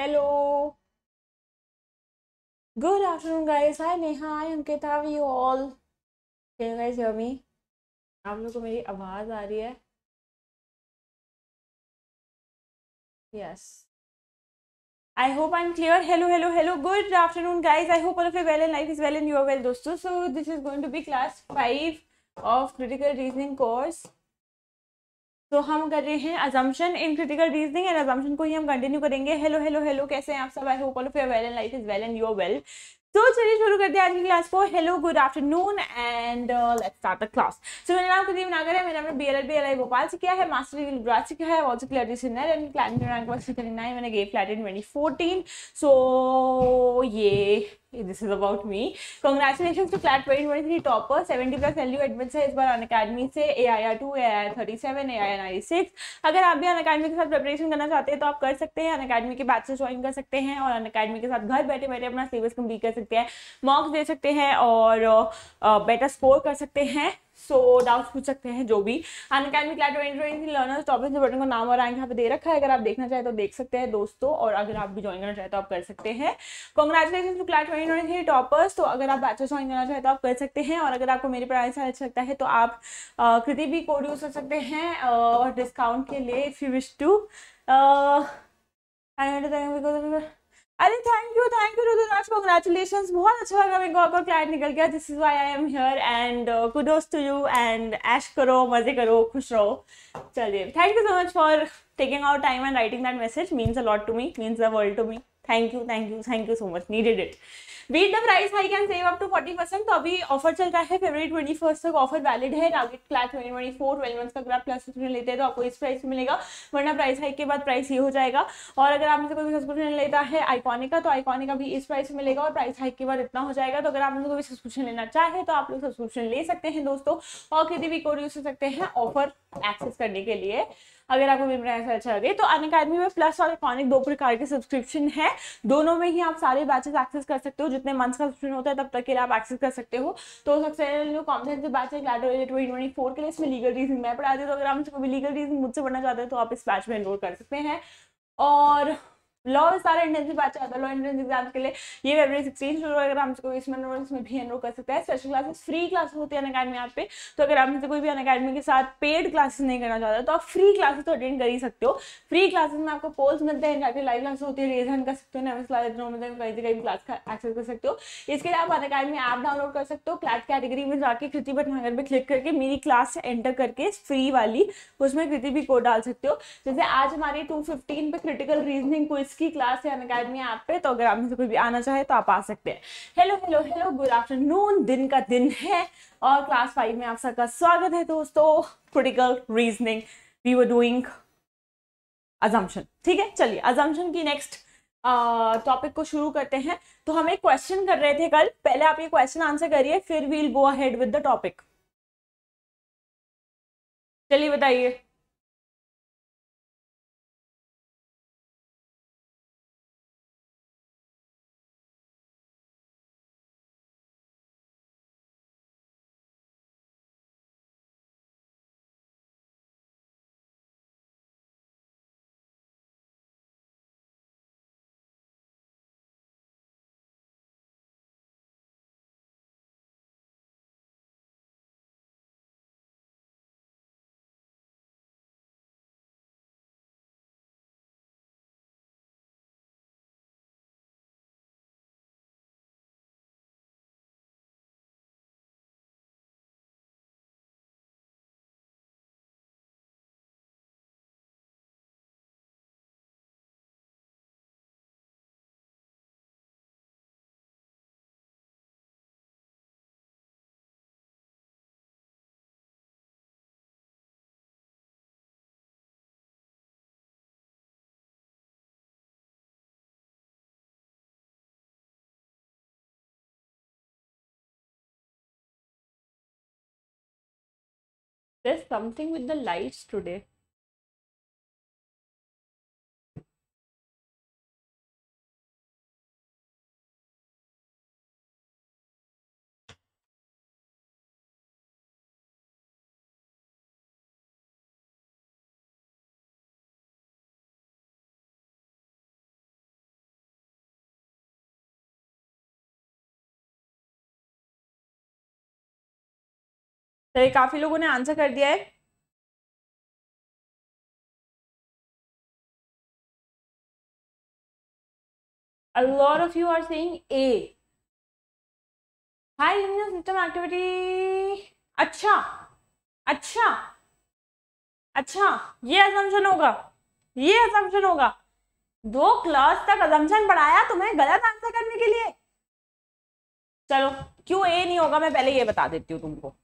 Hello good afternoon guys hi Neha hi Ankit. How are you all? Can you guys आप लोगों को मेरी आवाज़ आ रही है yes I hope I am clear hello hello hello good afternoon guys I hope all of you well and life is well and you are well दोस्तों so this is going to be class 5 of critical reasoning course तो हम कर रहे हैं assumption in critical reasoning and assumption को ही हम continue करेंगे हेलो हेलो हेलो कैसे हैं आप सब I hope all of your well and life is well and your well तो चलिए शुरू करते हैं आज की क्लास को hello good afternoon and let's start the class so मेरा नाम कुदीप नागर है मैंने अपने B L L B L I Bhopal से किया है मास्टर डिग्री गुजरात से किया है ऑल्सो क्लियर सिनर एंड क्लैट रैंक वर्ष मैंने gave CLAT in twenty fourteen so ये this is about me congratulation to CLAT twenty twenty three topper seventy plus L U admit है इस बार अन अकेडमी से A I R two A I R thirty seven A I R nine six अगर आप भी Unacademy के साथ preparation करना चाहते हैं तो आप कर सकते हैं अन अकेडमी के बैच से ज्वाइन कर सकते हैं और अन अकेडमी के साथ घर बैठे बैठे अपना सिलेबस कंप्लीट कर सकते हैं मॉक्स दे सकते हैं और बेटर uh, स्कोर कर सकते हैं सो डाउट पूछ सकते हैं जो भी Unacademy class twenty twenty learners topic button का नाम और आएंगे यहाँ पे दे रखा है अगर आप देखना चाहें तो देख सकते हैं दोस्तों और अगर आप भी ज्वाइन करना चाहें तो आप कर सकते हैं congratulation to class twenty toppers तो अगर आप बैचर्स ज्वाइन करना चाहें तो आप कर सकते हैं और अगर आपको मेरे से अच्छा लगता है तो आप कृति भी कोड यूज कर सकते हैं और डिस्काउंट के लिए इफ़ यू विश टू अरे thank you thank you Rudranath congratulation बहुत अच्छा लगा मेरे को आपका क्लाइंट निकल गया this is Y I am here and kudos to you and ऐश करो मजे करो खुश रहो चलिए thank you so much for taking our time and writing that message means a lot to me means a world to me thank you thank you thank you so much needed it beat the price hike can save up to forty percent तो अभी offer चल रहा है February twenty first तक offer valid है target class twenty twenty four twelve month का अगर आप प्लस सब्सक्रिप्शन लेते हैं तो आपको इस प्राइस में मिलेगा वरना प्राइस हाइक के बाद प्राइस ये हो जाएगा और अगर आपने कोई सब्सक्रिप्शन लेता है आइकॉनिका तो आइकॉनिका भी इस प्राइस में मिलेगा और प्राइस हाइक के बाद इतना हो जाएगा तो अगर आपने कोई सब्सक्रिप्शन लेना चाहे तो आप लोग सब्सक्रिप्शन ले सकते हैं दोस्तों और किसी भी कोड यूज कर सकते हैं ऑफर एक्सेस करने के लिए अगर आपको मेरी से अच्छा लगे तो अन अकेडमी में प्लस और इकॉनिक दो प्रकार के सब्सक्रिप्शन है दोनों में ही आप सारे बैचेस एक्सेस कर सकते हो जितने मंथ्स का सब्सक्रिप्शन होता है तब तक के लिए आप एक्सेस कर सकते हो तो सबसे कॉम्प्रेंसिव बैच है ट्वेंटी ट्वेंटी फोर के लिए इसमें लीगल रीजन मैं पढ़ाती हूँ तो अगर आप कोई लीगल रीजन मुझसे पढ़ना चाहते हैं तो आप इस बैच में एनरोल कर सकते हैं और लॉ सारे इंडियन बात चाहता है लॉ इंडियन एग्जाम के लिए ये वेबरी सिक्सटीन शुरू हो अगर हमसे इसमें इसमें भी एनरोल कर सकते हैं स्पेशल क्लासेस फ्री क्लासेस होती है अन अकेडमी यहाँ पे तो अगर आप कोई भी अन अकेडमी के साथ पेड क्लासेस नहीं करना चाहते तो आप फ्री क्लासेस तो अटेंड कर ही सकते हो फ्री क्लासेस में आपको पोल्स मिलते हैं जाके लाइव क्लास होती है रेजन कर सकते हो नवे क्लास नॉर्मल कहीं से कहीं क्लास का एक्सेस कर सकते हो इसके लिए आप अन अकेडमी ऐप डाउनलोड कर सकते हो क्लास कैटेगरी में जाकर कृति भटनागर में क्लिक करके मेरी क्लास एंटर करके फ्री वाली उसमें कृति भी कोड डाल सकते हो जैसे आज हमारी टू फिफ्टीन पे क्रिटिकल रीजनिंग कोई फिजिक्स की क्लास है अनकेडमी ऐप पे तो अगर आप में से कोई भी आना चाहे तो आप आ सकते हैं hello hello hello good afternoon दिन का दिन है और क्लास फाइव में आप सबका स्वागत है दोस्तों critical reasoning we were doing assumption ठीक है चलिए अजम्पन की नेक्स्ट टॉपिक uh, को शुरू करते हैं तो हम एक क्वेश्चन कर रहे थे कल पहले आप ये क्वेश्चन आंसर करिए फिर will go ahead with the topic चलिए बताइए There's something with the lights today. तो काफ़ी लोगों ने आंसर कर दिया है a lot of you are saying a high immune system activity अच्छा अच्छा अच्छा ये assumption होगा ये assumption होगा दो class तक assumption पढ़ाया तुम्हें गलत answer करने के लिए चलो क्यों A नहीं होगा मैं पहले ये बता देती हूँ तुमको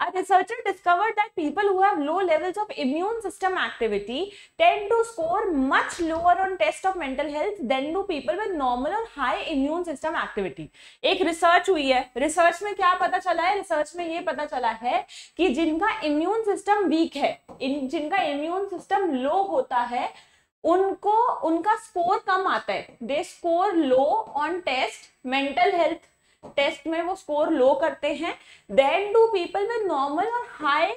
A researcher discovered that people who have low levels of immune system activity tend to score much lower on test of mental health than do people with normal or high immune system activity. एक research हुई है research में क्या पता चला है research में ये पता चला है कि जिनका इम्यून सिस्टम वीक है इन जिनका इम्यून सिस्टम लो होता है उनको उनका स्कोर कम आता है they score low on test mental health test में वो स्कोर लो करते हैं then do people with normal और high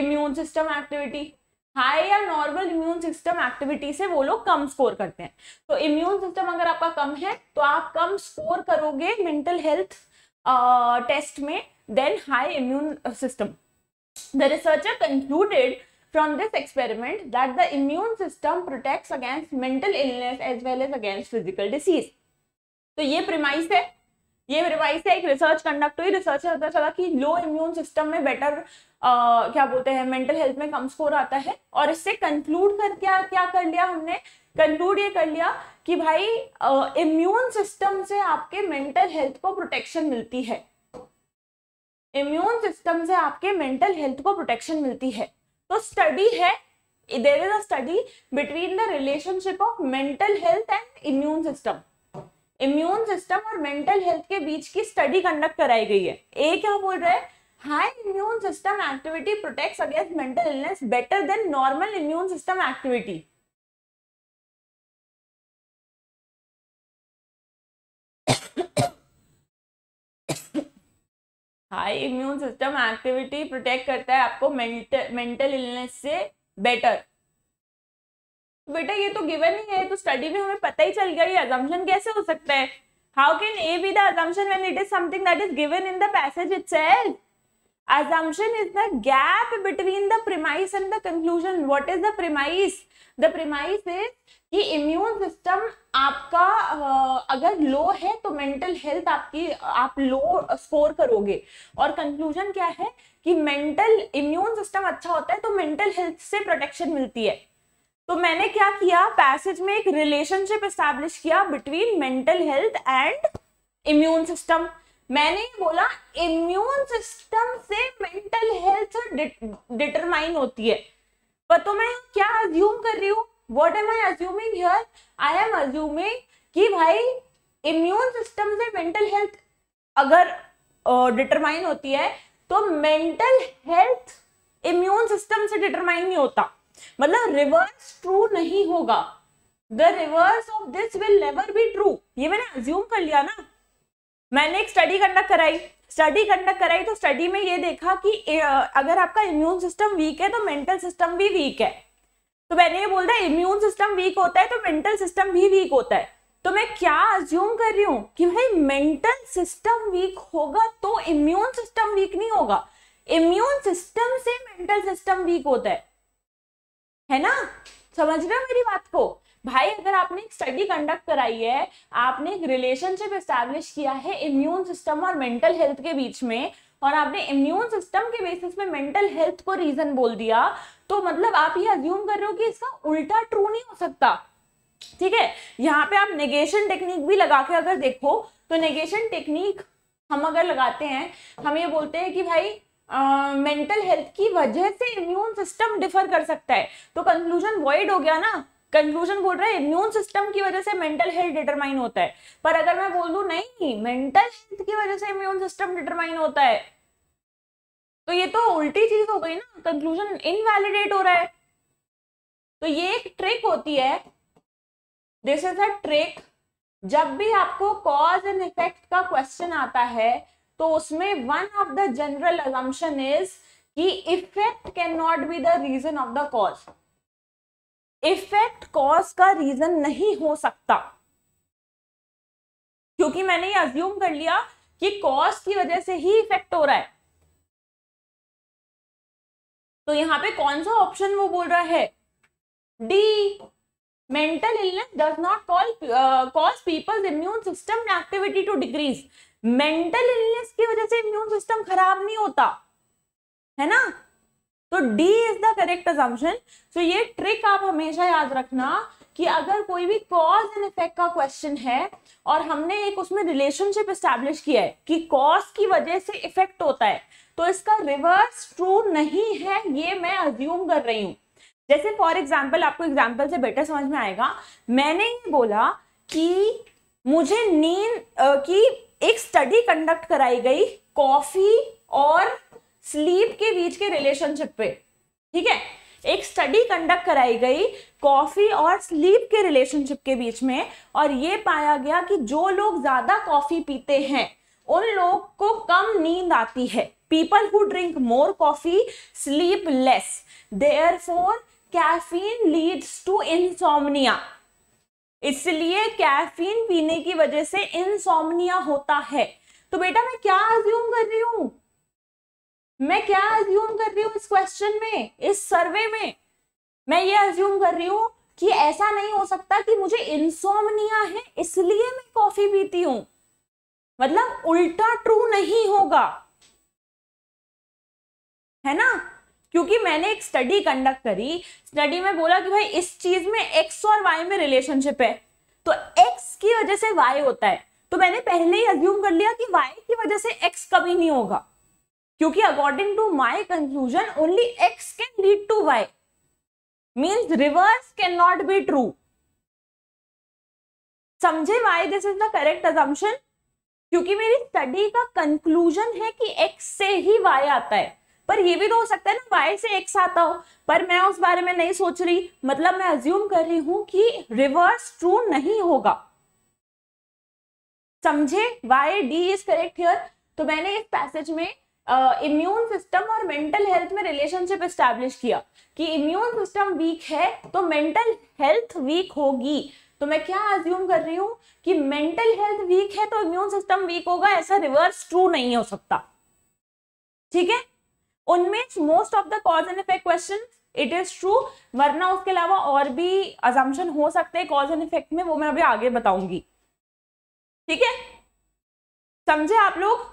immune system activity high या नॉर्मल इम्यून सिस्टम एक्टिविटी से वो लोग कम स्कोर करते हैं तो इम्यून सिस्टम अगर आपका कम है तो आप कम स्कोर करोगे मेंटल हेल्थ टेस्ट में then high immune system the researcher concluded from this experiment that the immune system protects against mental illness as well as against physical disease तो ये प्रिमाइस है ये रिवाइज है से एक रिसर्च कंडक्ट हुई research से पता चला कि लो इम्यून सिस्टम में बेटर आ, क्या बोलते हैं मेंटल हेल्थ में कम स्कोर आता है और इससे कंक्लूड कर क्या क्या कर लिया हमने कंक्लूड ये कर लिया कि भाई इम्यून सिस्टम से आपके मेंटल हेल्थ को प्रोटेक्शन मिलती है इम्यून सिस्टम से आपके मेंटल हेल्थ को प्रोटेक्शन मिलती है तो स्टडी है there is a study between the relationship of mental health and immune system immune system और मेंटल हेल्थ के बीच की स्टडी कंडक्ट कराई गई है ए क्या बोल रहा है high immune system activity protects against mental illness better than normal immune system activity high immune system activity protect करता है आपको मेंटल मेंटल इलनेस से बेटर बेटा ये तो गिवन ही है तो स्टडी में हमें पता ही चल गया ये अजम्पशन कैसे हो सकता है how can a be the assumption when it is something that is given in the passage itself assumption is the gap between the premise and the conclusion what is the premise the premise is कि immune system आपका अगर लो है तो mental health आपकी आप लो score करोगे और conclusion क्या है कि मेंटल इम्यून सिस्टम अच्छा होता है तो मेंटल हेल्थ से प्रोटेक्शन मिलती है तो मैंने क्या किया पैसेज में एक रिलेशनशिप स्टैब्लिश किया between mental health and immune system मैंने बोला इम्यून सिस्टम से मेंटल हेल्थ डिटरमाइन होती है पर तो मैं क्या अज्यूम कर रही हूँ what am I assuming here I am assuming कि भाई इम्यून सिस्टम से मेंटल हेल्थ अगर डिटरमाइन uh, होती है तो मेंटल हेल्थ इम्यून सिस्टम से डिटरमाइन नहीं होता मतलब रिवर्स ट्रू नहीं होगा the reverse of this will never be true ये मैंने अज्यूम कर लिया ना मैंने एक स्टडी कंडक्ट कराई स्टडी कंडक्ट कराई तो स्टडी में ये देखा कि अगर आपका इम्यून सिस्टम वीक है तो मेंटल सिस्टम भी वीक है तो मैंने ये बोल दिया इम्यून सिस्टम वीक होता है तो मेंटल सिस्टम भी वीक होता है तो मैं क्या अज्यूम कर रही हूँ कि भाई मेंटल सिस्टम वीक होगा तो इम्यून सिस्टम वीक नहीं होगा इम्यून सिस्टम से मेंटल सिस्टम वीक होता है है ना समझ रहे हो मेरी बात को भाई अगर आपने एक स्टडी कंडक्ट कराई है आपने एक रिलेशनशिप एस्टेब्लिश किया है इम्यून सिस्टम और मेंटल हेल्थ के बीच में और आपने इम्यून सिस्टम के बेसिस पे मेंटल हेल्थ को रीजन बोल दिया तो मतलब आप ये अज्यूम कर रहे हो कि इसका उल्टा ट्रू नहीं हो सकता ठीक है यहाँ पे आप नेगेशन टेक्निक भी लगा के अगर देखो तो नेगेशन टेक्निक हम अगर लगाते हैं हम ये बोलते हैं कि भाई मेंटल हेल्थ की वजह से इम्यून सिस्टम डिफर कर सकता है तो कंक्लूजन वॉइड हो गया ना कंक्लूजन बोल रहा है इम्यून सिस्टम की वजह से मेंटल हेल्थ डिटरमाइन होता है पर अगर मैं बोल दू नहीं मेंटल हेल्थ की वजह से इम्यून सिस्टम डिटरमाइन होता है तो ये तो उल्टी चीज हो गई ना कंक्लूजन इनवैलिडेट हो रहा है तो ये एक ट्रिक होती है दिस इज अ ट्रिक जब भी आपको कॉज एंड इफेक्ट का क्वेश्चन आता है तो उसमें one of the general assumption is कि effect can not be the reason of the cause effect cause का रीजन नहीं हो सकता क्योंकि मैंने ये अज्यूम कर लिया कि कॉज की वजह से ही इफेक्ट हो रहा है तो यहां पे कौन सा ऑप्शन वो बोल रहा है D mental illness does not call cause people's immune system activity to decrease mental illness की वजह से इम्यून सिस्टम खराब नहीं होता है ना तो D is the correct assumption so ये ट्रिक आप हमेशा याद रखना कि अगर कोई भी कॉज एंड इफेक्ट का क्वेश्चन है और हमने एक उसमें रिलेशनशिप स्टैब्लिश किया है कि कॉज की वजह से इफेक्ट होता है तो इसका रिवर्स ट्रू नहीं है ये मैं अज्यूम कर रही हूं जैसे फॉर एग्जाम्पल आपको एग्जाम्पल से बेटर समझ में आएगा मैंने ये बोला कि मुझे नींद की एक स्टडी कंडक्ट कराई गई कॉफी और स्लीप के बीच के रिलेशनशिप पे ठीक है एक स्टडी कंडक्ट कराई गई कॉफी और स्लीप के रिलेशनशिप के बीच में और ये पाया गया कि जो लोग ज्यादा कॉफी पीते हैं उन लोग को कम नींद आती है people who drink more coffee sleep less therefore caffeine leads to insomnia इसलिए कैफीन पीने की वजह से इंसोमनिया होता है तो बेटा मैं क्या अज्यूम कर रही हूं मैं क्या अज्यूम कर रही हूं इस क्वेश्चन में इस सर्वे में मैं ये अज्यूम कर रही हूं कि ऐसा नहीं हो सकता कि मुझे इंसोमनिया है इसलिए मैं कॉफी पीती हूं मतलब उल्टा ट्रू नहीं होगा है ना क्योंकि मैंने एक स्टडी कंडक्ट करी स्टडी में बोला कि भाई इस चीज में एक्स और वाई में रिलेशनशिप है तो एक्स की वजह से वाई होता है तो मैंने पहले ही अज्यूम कर लिया कि वाई की वजह से एक्स कभी नहीं होगा क्योंकि according to my conclusion only X can lead to Y means reverse can not be true समझे why this is the correct assumption क्योंकि मेरी स्टडी का कंक्लूजन है कि एक्स से ही वाई आता है पर ये भी तो हो सकता है ना वाई से एक्स आता हो पर मैं उस बारे में नहीं सोच रही मतलब मैं अज्यूम कर रही हूं कि रिवर्स ट्रू नहीं होगा समझे why D is correct here तो मैंने इस पैसेज में इम्यून uh, सिस्टम और मेंटल हेल्थ में रिलेशनशिप एस्टेब्लिश किया कि इम्यून सिस्टम वीक है तो मेंटल हेल्थ वीक होगी तो मैं क्या अज्यूम कर रही हूं कि मेंटल हेल्थ वीक है तो इम्यून सिस्टम वीक होगा ऐसा रिवर्स ट्रू नहीं हो सकता ठीक है उनमें most of the cause and effect question it is true वरना उसके अलावा और भी अजम्पन हो सकते हैं कॉज एंड इफेक्ट में वो मैं अभी आगे बताऊंगी ठीक है समझे आप लोग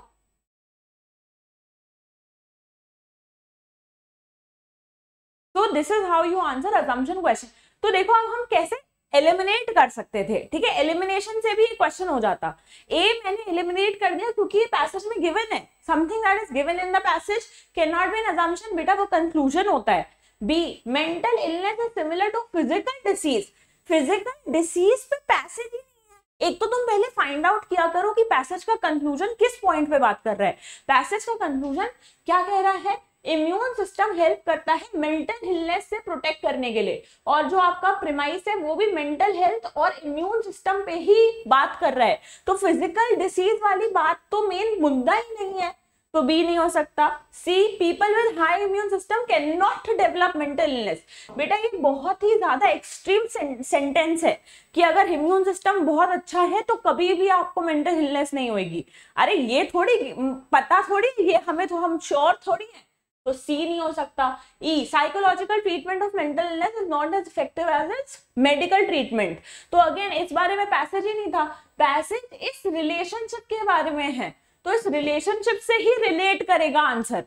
तो this is how you answer assumption question तो देखो अब हम कैसे एलिमिनेट कर सकते थे ठीक है एलिमिनेशन से भी क्वेश्चन हो जाता ए मैंने एलिमिनेट कर दिया क्योंकि ये पैसेज में गिवन है something that is given in the passage can not be an assumption बेटा वो कंक्लूजन होता है B mental illness is similar to physical disease physical disease पे पैसेज ही नहीं है एक तो तुम पहले फाइंड आउट किया करो कि पैसेज का कंक्लूजन किस पॉइंट पे बात कर रहा है पैसेज का कंक्लूजन क्या कह रहा है इम्यून सिस्टम हेल्प करता है मेंटल हिलनेस से प्रोटेक्ट करने के लिए और जो आपका प्रिमाइस है वो भी मेंटल हेल्थ और इम्यून सिस्टम पे ही बात कर रहा है तो फिजिकल डिसीज वाली बात तो मेन मुद्दा ही नहीं है तो बी नहीं हो सकता C people with high immune system can not develop mental illness बेटा ये बहुत ही ज्यादा एक्सट्रीम सेंटेंस है कि अगर इम्यून सिस्टम बहुत अच्छा है तो कभी भी आपको मेंटल इलनेस नहीं होगी अरे ये थोड़ी पता थोड़ी ये हमें तो हम श्योर थोड़ी है तो सी नहीं हो सकता E psychological treatment of mental illness is not as effective as its medical treatment तो अगेन इस बारे में पैसेज ही नहीं था पैसेज इस रिलेशनशिप के बारे में है तो इस रिलेशनशिप से ही रिलेट करेगा आंसर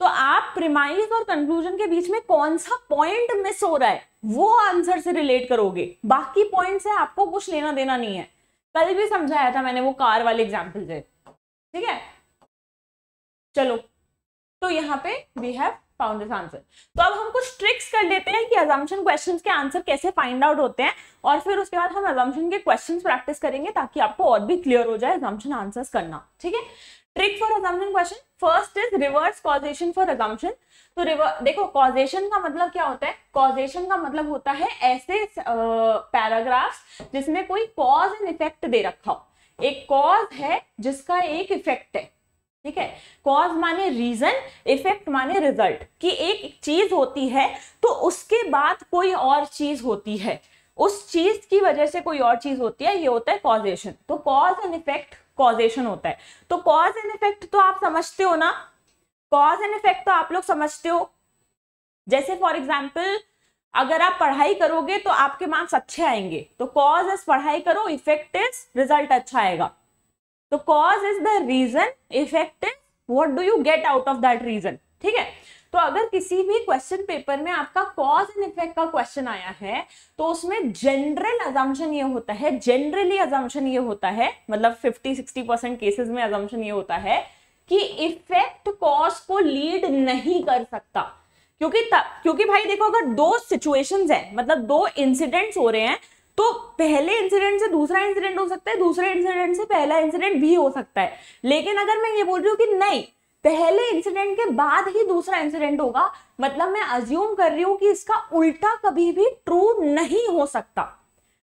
तो आप प्रिमाइज और कंक्लूजन के बीच में कौन सा पॉइंट मिस हो रहा है वो आंसर से रिलेट करोगे बाकी पॉइंट से आपको कुछ लेना देना नहीं है कल भी समझाया था मैंने वो कार वाले एग्जाम्पल से ठीक है चलो तो यहाँ पे we have found this answer तो अब हम कुछ ट्रिक्स कर लेते हैं कि अजम्पशन क्वेश्चन के आंसर कैसे फाइंड आउट होते हैं और फिर उसके बाद हम अजम्पशन के क्वेश्चन प्रैक्टिस करेंगे ताकि आपको और भी क्लियर हो जाए अजम्पशन आंसर्स करना ठीक है trick for assumption question first is reverse causation for assumption तो रिवर देखो कॉजेशन का मतलब क्या होता है कॉजेशन का मतलब होता है ऐसे पैराग्राफ्स जिसमें कोई कॉज एंड इफेक्ट दे रखा हो एक कॉज है जिसका एक इफेक्ट है ठीक है कॉज माने रीजन इफेक्ट माने रिजल्ट कि एक चीज होती है तो उसके बाद कोई और चीज होती है उस चीज की वजह से कोई और चीज होती है ये होता है कॉजेशन तो कॉज एंड इफेक्ट कॉजेशन होता है तो कॉज एंड इफेक्ट तो आप समझते हो ना कॉज एंड इफेक्ट तो आप लोग समझते हो जैसे फॉर एग्जाम्पल अगर आप पढ़ाई करोगे तो आपके मार्क्स अच्छे आएंगे तो कॉज इज पढ़ाई करो इफेक्ट इज रिजल्ट अच्छा आएगा तो cause is the reason effect is what do you get out of that reason ठीक है तो अगर किसी भी क्वेश्चन पेपर में आपका कॉज एंड इफेक्ट का क्वेश्चन आया है तो उसमें जनरल अजम्पन ये होता है जनरली अजम्पन ये होता है मतलब 50-60 परसेंट केसेस में अजम्पन ये होता है कि इफेक्ट कॉज को लीड नहीं कर सकता क्योंकि क्योंकि भाई देखो अगर दो सिचुएशंस हैं मतलब दो इंसिडेंट्स हो रहे हैं तो पहले इंसिडेंट से दूसरा इंसिडेंट हो सकता है दूसरे इंसिडेंट से पहला इंसिडेंट भी हो सकता है लेकिन अगर मैं ये बोल रही हूँ कि नहीं पहले इंसिडेंट के बाद ही दूसरा इंसिडेंट होगा मतलब मैं अज्यूम कर रही हूँ कि इसका उल्टा कभी भी ट्रू नहीं हो सकता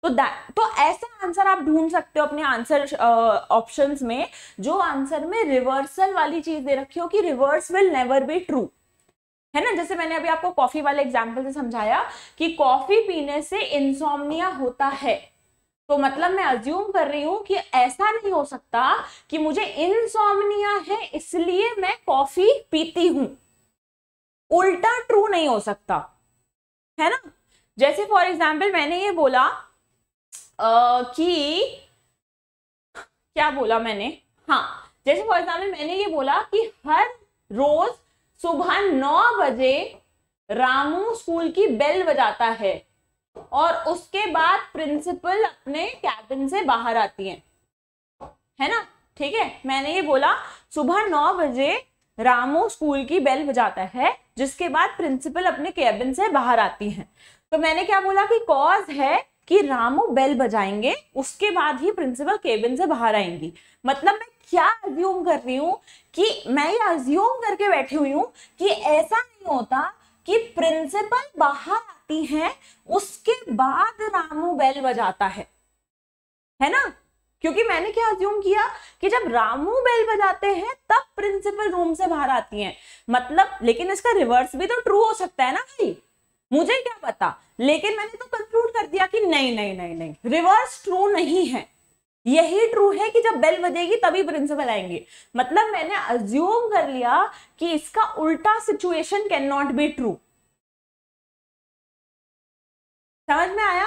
तो तो ऐसा आंसर आप ढूंढ सकते हो अपने आंसर ऑप्शंस में जो आंसर में रिवर्सल वाली चीज दे रखी हो कि reverse will never be true है ना जैसे मैंने अभी आपको कॉफी वाले एग्जाम्पल से समझाया कि कॉफी पीने से इंसोमिया होता है तो मतलब मैं अज्यूम कर रही हूं कि ऐसा नहीं हो सकता कि मुझे इंसोमिया है इसलिए मैं कॉफी पीती हूं उल्टा ट्रू नहीं हो सकता है ना जैसे फॉर एग्जाम्पल मैंने ये बोला आ, कि क्या बोला मैंने हाँ जैसे फॉर एग्जाम्पल मैंने ये बोला कि हर रोज सुबह नौ बजे रामू स्कूल की बेल बजाता है और उसके बाद प्रिंसिपल अपने कैबिन से बाहर आती है है ना ठीक है मैंने ये बोला सुबह नौ बजे रामू स्कूल की बेल बजाता है जिसके बाद प्रिंसिपल अपने कैबिन से बाहर आती हैं तो मैंने क्या बोला कि कॉज है कि रामू बेल बजाएंगे उसके बाद ही प्रिंसिपल केबिन से बाहर आएंगी मतलब मैं क्या अज्यूम कर रही हूँ कि मैं ये अज्यूम करके बैठी हुई हूँ कि ऐसा नहीं होता कि प्रिंसिपल बाहर आती है उसके बाद रामू बेल बजाता है है ना क्योंकि मैंने क्या अज्यूम किया कि जब रामू बेल बजाते हैं तब प्रिंसिपल रूम से बाहर आती हैं मतलब लेकिन इसका रिवर्स भी तो ट्रू हो सकता है ना भाई मुझे क्या पता लेकिन मैंने तो कंक्लूड कर दिया कि नहीं नहीं नहीं नहीं रिवर्स ट्रू नहीं है यही ट्रू है कि जब बेल बजेगी तभी प्रिंसिपल आएंगे मतलब मैंने अज्यूम कर लिया कि इसका उल्टा situation can not be true समझ में आया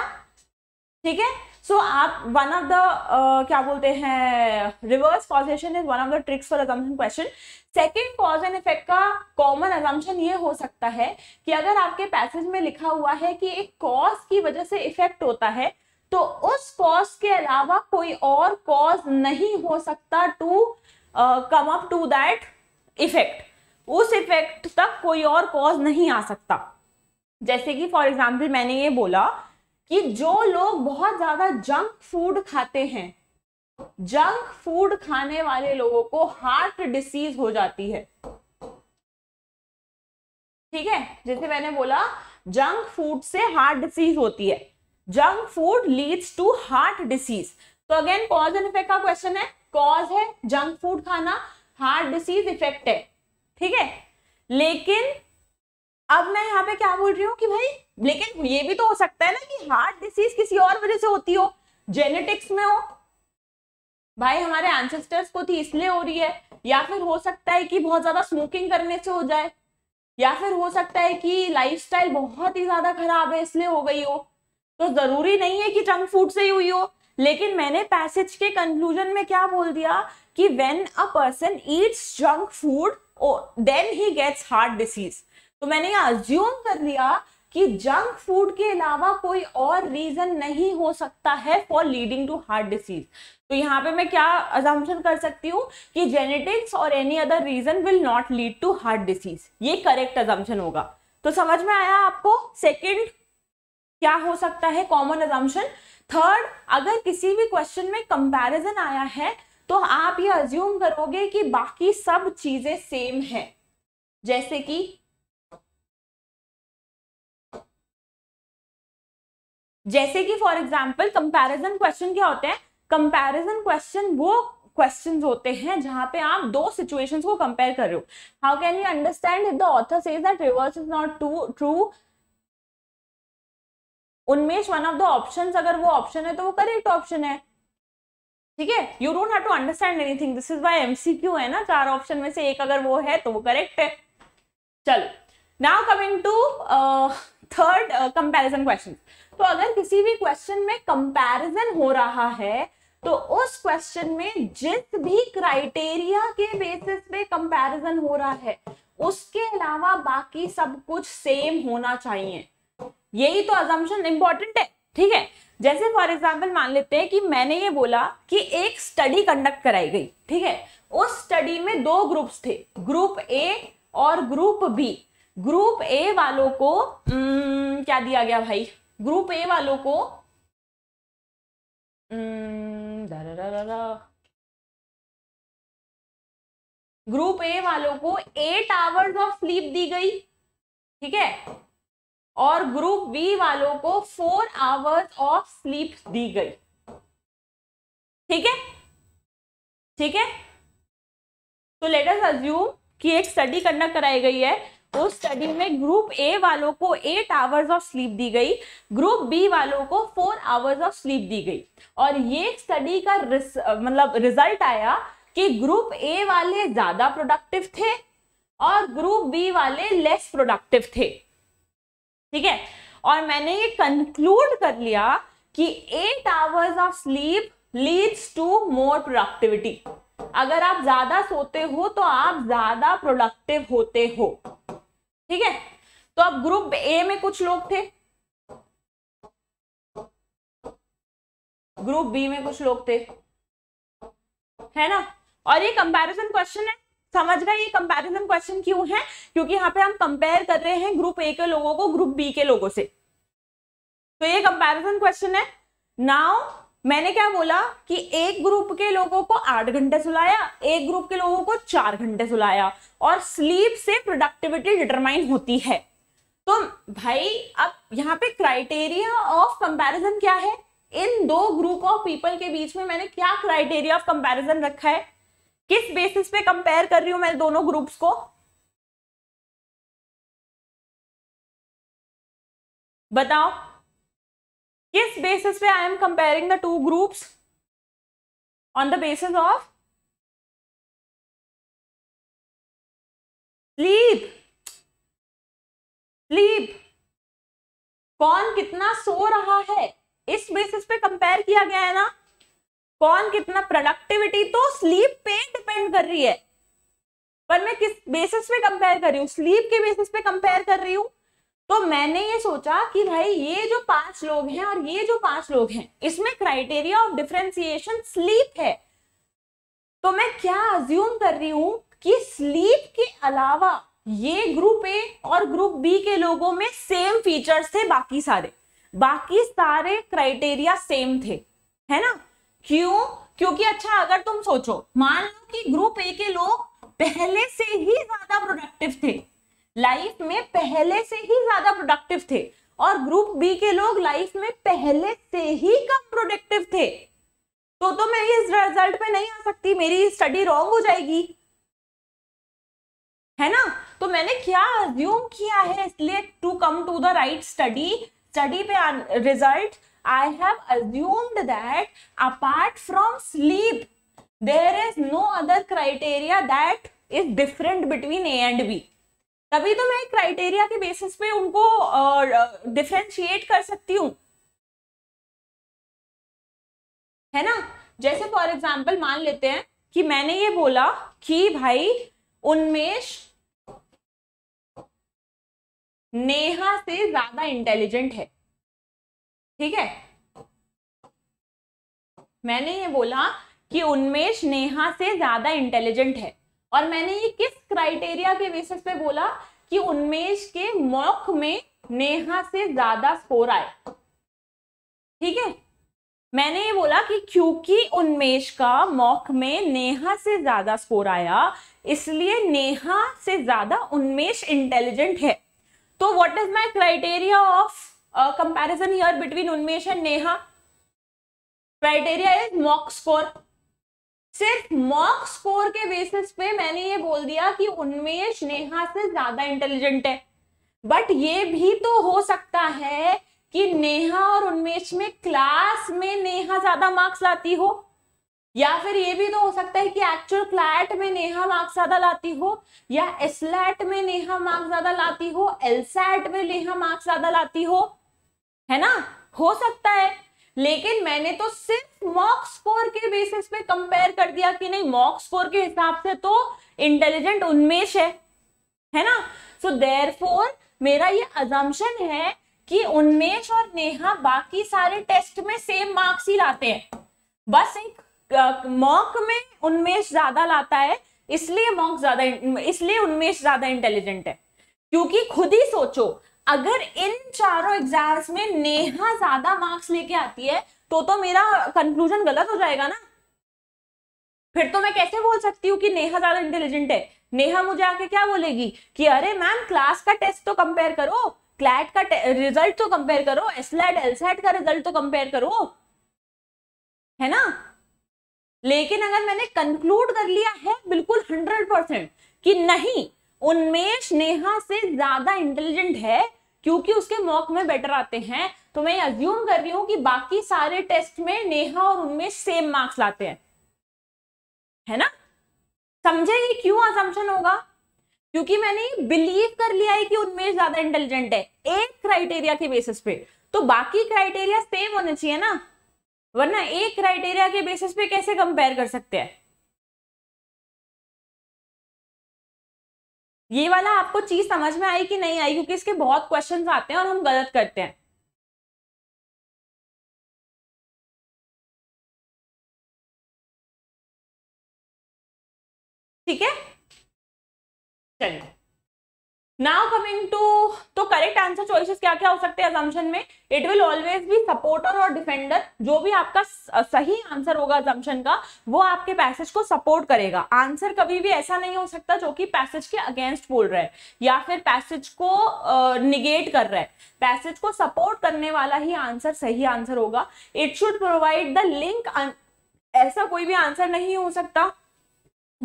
ठीक है सो आप वन ऑफ द क्या बोलते हैं reverse causation is one of the tricks for assumption question second cause and effect का कॉमन अजम्पन ये हो सकता है कि अगर आपके पैसेज में लिखा हुआ है कि एक कॉज की वजह से इफेक्ट होता है तो उस कॉज के अलावा कोई और कॉज नहीं हो सकता to come up to that effect उस इफेक्ट तक कोई और कॉज नहीं आ सकता जैसे कि फॉर एग्जाम्पल मैंने ये बोला कि जो लोग बहुत ज्यादा जंक फूड खाते हैं जंक फूड खाने वाले लोगों को हार्ट डिसीज हो जाती है ठीक है जैसे मैंने बोला जंक फूड से हार्ट डिसीज होती है junk food leads to heart disease तो अगेन कॉज एंड इफेक्ट का क्वेश्चन है कॉज है जंक फूड खाना हार्ट डिसीज इफेक्ट है ठीक है लेकिन अब मैं यहाँ पे क्या बोल रही हूँ कि भाई लेकिन ये भी तो हो सकता है ना कि हार्ट डिसीज किसी और वजह से होती हो जेनेटिक्स में हो भाई हमारे एंसेस्टर्स को थी तो इसलिए हो रही है या फिर हो सकता है कि बहुत ज्यादा स्मोकिंग करने से हो जाए या फिर हो सकता है कि लाइफस्टाइल बहुत ही ज्यादा खराब है इसलिए हो गई हो तो जरूरी नहीं है कि जंक फूड से ही हुई हो लेकिन मैंने पैसेज के कंक्लूजन में क्या बोल दिया कि when a person eats junk food then he gets heart disease तो मैंने ये अज्यूम कर लिया कि जंक फूड के अलावा कोई और रीजन नहीं हो सकता है for leading to heart disease तो यहाँ पे मैं क्या अजम्पन कर सकती हूँ कि जेनेटिक्स और any other reason will not lead to heart disease ये करेक्ट अजम्पन होगा तो समझ में आया आपको सेकेंड क्या हो सकता है कॉमन अजम्पन थर्ड अगर किसी भी क्वेश्चन में कंपैरिजन आया है तो आप ये अज्यूम करोगे कि बाकी सब चीजें सेम है जैसे कि जैसे कि फॉर एग्जाम्पल कंपैरिजन क्वेश्चन क्या होते हैं कंपैरिजन क्वेश्चन वो क्वेश्चन होते हैं जहां पे आप दो सिचुएशंस को कंपेयर कर रहे हो how can you understand if the author says that reverse is not to true उनमेश वन ऑफ द ऑप्शन अगर वो ऑप्शन है तो वो करेक्ट ऑप्शन है ठीक है you don't have to understand anything this is why MCQ है ना चार ऑप्शन में से एक अगर वो है तो वो करेक्ट है चलो now coming to third comparison question तो अगर किसी भी क्वेश्चन में कंपेरिजन हो रहा है तो उस क्वेश्चन में जिस भी क्राइटेरिया के बेसिस पे कंपेरिजन हो रहा है उसके अलावा बाकी सब कुछ सेम होना चाहिए यही तो अजम्पन इंपॉर्टेंट है ठीक है जैसे फॉर एग्जाम्पल मान लेते हैं कि मैंने ये बोला कि एक स्टडी कंडक्ट कराई गई ठीक है उस स्टडी में दो ग्रुप्स थे ग्रुप ए और ग्रुप बी ग्रुप ए वालों को हम्म, क्या दिया गया भाई ग्रुप ए वालों को ग्रुप हम्म, ए वालों को एट आवर्स ऑफ स्लीप दी गई ठीक है और ग्रुप बी वालों को फोर आवर्स ऑफ स्लीप दी गई ठीक है ठीक है तो अस अज्यूम कि एक स्टडी करना कराई गई है उस स्टडी में ग्रुप ए वालों को एट आवर्स ऑफ स्लीप दी गई ग्रुप बी वालों को फोर आवर्स ऑफ स्लीप दी गई और ये स्टडी का मतलब रिजल्ट आया कि ग्रुप ए वाले ज्यादा प्रोडक्टिव थे और ग्रुप बी वाले लेस प्रोडक्टिव थे ठीक है और मैंने ये कंक्लूड कर लिया कि eight hours of sleep leads to more productivity अगर आप ज्यादा सोते हो तो आप ज्यादा प्रोडक्टिव होते हो ठीक है तो अब ग्रुप ए में कुछ लोग थे ग्रुप बी में कुछ लोग थे है ना और ये कंपैरिजन क्वेश्चन है समझ गए ये कंपैरिजन क्वेश्चन क्यों है क्योंकि यहाँ पे हम कंपेयर कर रहे हैं ग्रुप ए के लोगों को ग्रुप बी के लोगों से तो ये कंपैरिजन क्वेश्चन है नाउ मैंने क्या बोला कि एक ग्रुप के लोगों को आठ घंटे सुलाया एक ग्रुप के लोगों को चार घंटे सुलाया और स्लीप से प्रोडक्टिविटी डिटरमाइन होती है तो भाई अब यहाँ पे क्राइटेरिया ऑफ कंपैरिजन क्या है इन दो ग्रुप ऑफ पीपल के बीच में मैंने क्या क्राइटेरिया ऑफ कंपैरिजन रखा है किस बेसिस पे कंपेयर कर रही हूं मैं दोनों ग्रुप्स को बताओ किस बेसिस पे I am comparing the two groups on the basis of sleep sleep कौन कितना सो रहा है इस बेसिस पे कंपेयर किया गया है ना कौन कितना प्रोडक्टिविटी तो स्लीप पे डिपेंड कर रही है पर मैं किस बेसिस पे कंपेयर कर रही हूँ स्लीप के बेसिस पे कंपेयर कर रही हूँ तो मैंने ये सोचा कि भाई ये जो पांच लोग हैं और ये जो पांच लोग हैं इसमें क्राइटेरिया ऑफ डिफ्रेंसिएशन स्लीप है तो मैं क्या अज्यूम कर रही हूं कि स्लीप के अलावा ये ग्रुप ए और ग्रुप बी के लोगों में सेम फीचर्स थे बाकी सारे बाकी सारे क्राइटेरिया सेम थे है ना क्यों क्योंकि अच्छा अगर तुम सोचो मान लो कि ग्रुप ए के लोग पहले से ही ज्यादा प्रोडक्टिव थे लाइफ में पहले से ही ज्यादा प्रोडक्टिव थे और ग्रुप बी के लोग लाइफ में पहले से ही कम प्रोडक्टिव थे तो तो मैं इस रिजल्ट पे नहीं आ सकती मेरी स्टडी रॉन्ग हो जाएगी है ना तो मैंने क्या अज्यूम किया है इसलिए to come to the right study study पे result I have assumed that apart from sleep, there is no other criteria that is different between A and B. तभी तो मैं क्राइटेरिया के बेसिस पे उनको डिफ्रेंशिएट uh, कर सकती हूँ है ना जैसे फॉर एग्जाम्पल मान लेते हैं कि मैंने ये बोला कि भाई उन्मेष नेहा से ज्यादा इंटेलिजेंट है ठीक है मैंने ये बोला कि उन्मेष नेहा से ज्यादा इंटेलिजेंट है और मैंने ये किस क्राइटेरिया के बेसिस पे बोला कि उन्मेष के मॉक में नेहा से ज्यादा स्कोर आए ठीक है मैंने ये बोला कि क्योंकि उन्मेष का मॉक में नेहा से ज्यादा स्कोर आया इसलिए नेहा से ज्यादा उन्मेष इंटेलिजेंट है तो what is my criteria of comparison here between Unmesh and Neha criteria is mock score सिर्फ मॉक स्कोर के बेसिस पे मैंने ये बोल दिया कि उन्मेष नेहा से ज्यादा इंटेलिजेंट है बट ये भी तो हो सकता है कि नेहा और उन्मेष में क्लास में नेहा ज्यादा मार्क्स लाती हो या फिर ये भी तो हो सकता है कि एक्चुअल क्लैट में नेहा मार्क्स ज्यादा लाती हो या एसलैट में नेहा मार्क्स ज्यादा लाती हो एलसैट में नेहा मार्क्स ज्यादा लाती हो है ना हो सकता है लेकिन मैंने तो सिर्फ मॉक स्कोर के बेसिस पे कंपेयर कर दिया कि नहीं मॉक स्कोर के हिसाब से तो इंटेलिजेंट उन्मेष है है ना सो देयरफॉर मेरा ये अजम्पशन है कि उन्मेष और नेहा बाकी सारे टेस्ट में सेम मार्क्स ही लाते हैं बस एक मॉक में उन्मेष ज्यादा लाता है इसलिए मॉक ज्यादा इसलिए उन्मेष ज्यादा इंटेलिजेंट है क्योंकि खुद ही सोचो अगर इन चारों एग्जाम्स में नेहा ज्यादा मार्क्स लेके आती है तो तो मेरा कंक्लूजन गलत हो जाएगा ना फिर तो मैं कैसे बोल सकती हूँ कि नेहा ज्यादा इंटेलिजेंट है नेहा मुझे आके क्या बोलेगी कि अरे मैम क्लास का टेस्ट तो कंपेयर करो क्लैट का रिजल्ट तो कंपेयर करो एसलैट एलसेट का रिजल्ट तो कंपेयर करो है ना लेकिन अगर मैंने कंक्लूड कर लिया है बिल्कुल हंड्रेड परसेंट कि नहीं उनमें नेहा से ज्यादा इंटेलिजेंट है क्योंकि उसके मॉक में बेटर आते हैं तो मैं अज्यूम कर रही हूं कि बाकी सारे टेस्ट में नेहा और उनमें सेम मार्क्स लाते हैं है ना समझे ये क्यों असम्पशन होगा क्योंकि मैंने बिलीव कर लिया है कि उनमें ज्यादा इंटेलिजेंट है एक क्राइटेरिया के बेसिस पे तो बाकी क्राइटेरिया सेम होने चाहिए ना वरना एक क्राइटेरिया के बेसिस पे कैसे कंपेयर कर सकते हैं ये वाला आपको चीज समझ में आई कि नहीं आई क्योंकि इसके बहुत क्वेश्चन आते हैं और हम गलत करते हैं ठीक है चलिए नाउ कमिंग टू तो करेक्ट आंसर चॉइसेस क्या क्या हो सकते हैं अजम्पन में it will always be supporter और डिफेंडर जो भी आपका सही आंसर होगा अजम्पन का वो आपके पैसेज को सपोर्ट करेगा आंसर कभी भी ऐसा नहीं हो सकता जो कि पैसेज के अगेंस्ट बोल रहा है या फिर पैसेज को निगेट uh, कर रहा है पैसेज को सपोर्ट करने वाला ही आंसर सही आंसर होगा it should provide the link ऐसा कोई भी आंसर नहीं हो सकता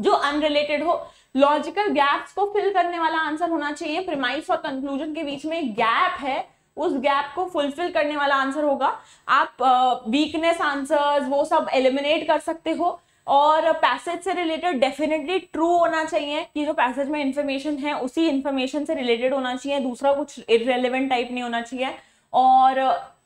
जो अनरिलेटेड हो लॉजिकल गैप्स को फिल करने वाला आंसर होना चाहिए प्रिमाइस और कंक्लूजन के बीच में गैप है उस गैप को फुलफिल करने वाला आंसर होगा आप वीकनेस आंसर्स वो सब एलिमिनेट कर सकते हो और पैसेज से रिलेटेड डेफिनेटली ट्रू होना चाहिए कि जो पैसेज में इंफॉर्मेशन है उसी इंफॉर्मेशन से रिलेटेड होना चाहिए दूसरा कुछ इरेलीवेंट टाइप नहीं होना चाहिए और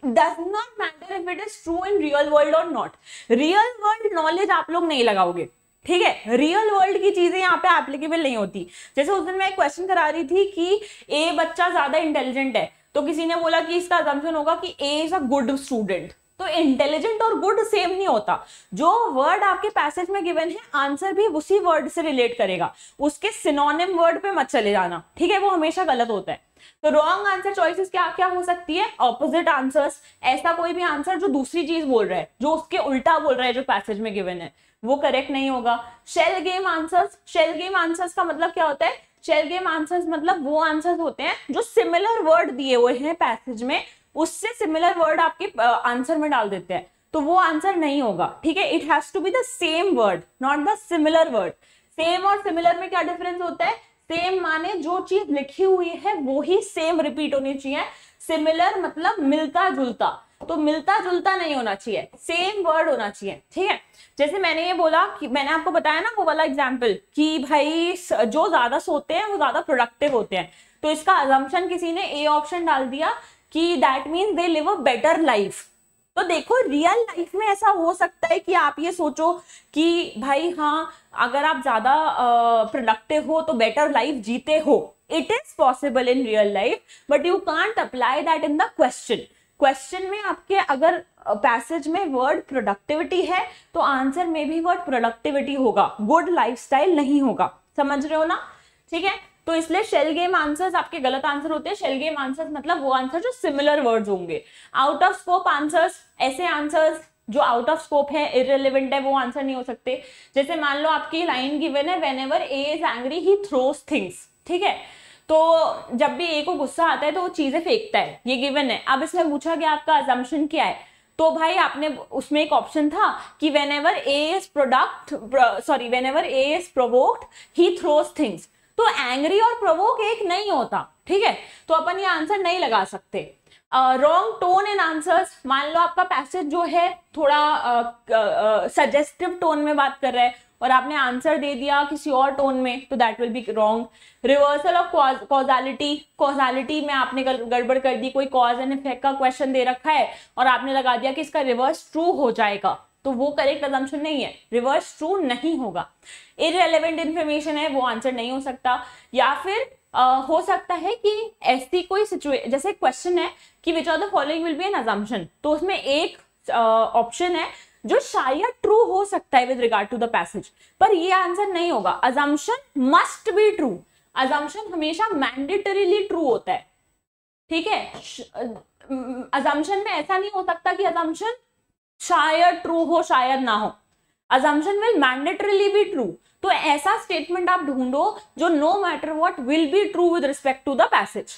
does not matter if it is true in real world और नॉट रियल वर्ल्ड नॉलेज आप लोग नहीं लगाओगे ठीक है रियल वर्ल्ड की चीजें यहाँ पे एप्लीकेबल नहीं होती जैसे उस दिन मैं एक क्वेश्चन करा रही थी कि ए बच्चा ज्यादा इंटेलिजेंट है तो किसी ने बोला कि इसका अजम्पन होगा कि A is a good student तो इंटेलिजेंट और गुड सेम नहीं होता जो वर्ड आपके पैसेज में गिवन है आंसर भी उसी वर्ड से रिलेट करेगा उसके सिनोनिम वर्ड पे मत चले जाना ठीक है वो हमेशा गलत होता है तो रॉन्ग आंसर चॉइसेस क्या क्या हो सकती है ऑपोजिट आंसर्स ऐसा कोई भी आंसर जो दूसरी चीज बोल रहा है जो उसके उल्टा बोल रहा है जो पैसेज में गिवन है वो करेक्ट नहीं होगा shell game answers shell game answers का मतलब क्या होता है शेल गेम आंसर्स मतलब वो आंसर्स होते हैं जो सिमिलर वर्ड दिए हुए हैं पैसेज में उससे सिमिलर वर्ड आपके आंसर में डाल देते हैं तो वो आंसर नहीं होगा ठीक है it has to be the same word not the similar word same और सिमिलर में क्या डिफरेंस होता है सेम माने जो चीज लिखी हुई है वो ही सेम रिपीट होनी चाहिए सिमिलर मतलब मिलता जुलता तो मिलता जुलता नहीं होना चाहिए सेम वर्ड होना चाहिए ठीक है जैसे मैंने ये बोला कि मैंने आपको बताया ना वो वाला एग्जाम्पल कि भाई जो ज्यादा सोते हैं वो ज्यादा प्रोडक्टिव होते हैं तो इसका अजम्पन किसी ने ए ऑप्शन डाल दिया कि that means they live a better life तो देखो रियल लाइफ में ऐसा हो सकता है कि आप ये सोचो कि भाई हाँ अगर आप ज्यादा प्रोडक्टिव हो तो बेटर लाइफ जीते हो it is possible in real life but you can't apply that in the question question में आपके अगर पैसेज में वर्ड प्रोडक्टिविटी है तो आंसर में भी वर्ड प्रोडक्टिविटी होगा गुड लाइफ नहीं होगा समझ रहे हो ना ठीक है तो इसलिए शेल गेम आंसर्स आपके गलत आंसर होते हैं शेल गेम आंसर्स मतलब वो आंसर जो सिमिलर वर्ड्स होंगे आउट ऑफ स्कोप आंसर्स ऐसे आंसर्स जो आउट ऑफ स्कोप है इरेलीवेंट है वो आंसर नहीं हो सकते जैसे मान लो आपकी लाइन गिवन है whenever A is angry he throws things ठीक है तो जब भी ए को गुस्सा आता है तो वो चीजें फेंकता है ये गिवन है अब इसमें पूछा गया आपका अजम्पन क्या है तो भाई आपने उसमें एक ऑप्शन था कि whenever A is product sorry whenever A is provoked he throws things तो एंग्री और प्रवोक एक नहीं होता ठीक है तो अपन ये आंसर नहीं लगा सकते रॉन्ग टोन एंड आंसर्स मान लो आपका पैसेज जो है थोड़ा सजेस्टिव टोन में बात कर रहा है और आपने आंसर दे दिया किसी और टोन में तो that will be wrong reversal of causality causality में आपने गड़बड़ कर दी कोई कॉज एंड इफेक्ट का क्वेश्चन दे रखा है और आपने लगा दिया कि इसका रिवर्स ट्रू हो जाएगा तो वो करेक्ट अजम्पन नहीं है रिवर्स ट्रू नहीं होगा इरेलीवेंट इन्फॉर्मेशन है वो आंसर नहीं हो सकता या फिर आ, हो सकता है कि ऐसी कोई सिचुएशन जैसे क्वेश्चन है कि which are the following will be an assumption तो उसमें एक ऑप्शन है जो शायद ट्रू हो सकता है with regard to the passage पर ये आंसर नहीं होगा assumption must be true assumption हमेशा मैंडेटरीली ट्रू होता है ठीक है अजम्पन में ऐसा नहीं हो सकता कि अजम्पन शायद ट्रू हो शायद ना हो assumption will mandatorily be true तो ऐसा स्टेटमेंट आप ढूंढो जो no matter what will be true with respect to the passage